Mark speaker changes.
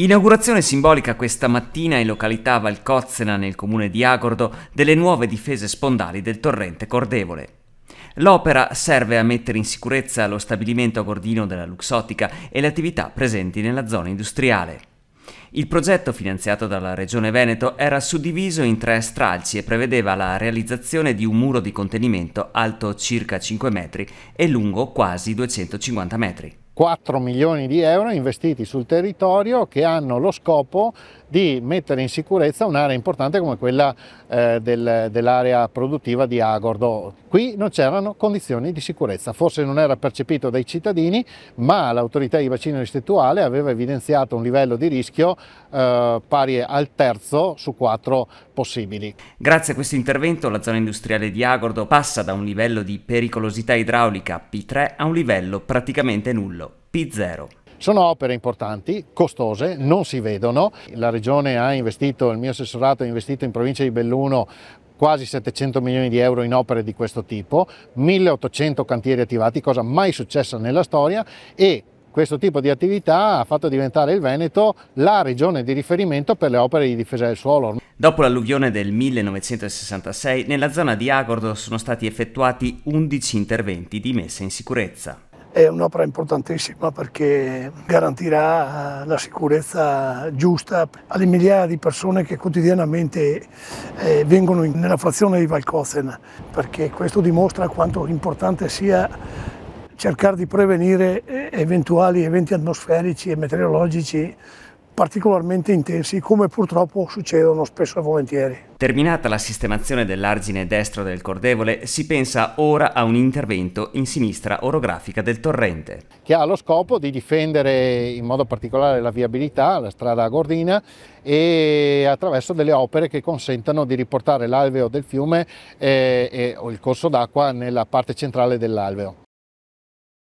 Speaker 1: Inaugurazione simbolica questa mattina in località Valcozzena nel comune di Agordo delle nuove difese spondali del torrente Cordevole. L'opera serve a mettere in sicurezza lo stabilimento agordino della Luxottica e le attività presenti nella zona industriale. Il progetto finanziato dalla Regione Veneto era suddiviso in tre stralci e prevedeva la realizzazione di un muro di contenimento alto circa 5 metri e lungo quasi 250 metri.
Speaker 2: 4 milioni di euro investiti sul territorio che hanno lo scopo di mettere in sicurezza un'area importante come quella eh, del, dell'area produttiva di Agordo. Qui non c'erano condizioni di sicurezza, forse non era percepito dai cittadini, ma l'autorità di bacino distrettuale aveva evidenziato un livello di rischio eh, pari al terzo su quattro possibili. Grazie
Speaker 1: a questo intervento la zona industriale di Agordo passa da un livello di pericolosità idraulica P3
Speaker 2: a un livello
Speaker 1: praticamente nullo,
Speaker 2: P0. Sono opere importanti, costose, non si vedono. La Regione ha investito, il mio assessorato ha investito in provincia di Belluno quasi 700 milioni di euro in opere di questo tipo, 1800 cantieri attivati, cosa mai successa nella storia e questo tipo di attività ha fatto diventare il Veneto la regione di riferimento per le opere di difesa del suolo.
Speaker 1: Dopo l'alluvione del 1966, nella zona di Agordo sono stati effettuati 11 interventi di messa in sicurezza
Speaker 3: è un'opera importantissima perché garantirà eh, la sicurezza giusta alle migliaia di persone che quotidianamente eh, vengono in, nella frazione di Valcozzena, perché questo dimostra quanto importante sia cercare di prevenire eh, eventuali eventi atmosferici e meteorologici particolarmente intensi come purtroppo succedono spesso e volentieri.
Speaker 1: Terminata la sistemazione dell'argine destro del cordevole si pensa ora a un intervento in sinistra orografica del torrente.
Speaker 2: Che ha lo scopo di difendere in modo particolare la viabilità, la strada a Gordina e attraverso delle opere che consentano di riportare l'alveo del fiume eh, eh, o il corso d'acqua nella parte centrale dell'alveo.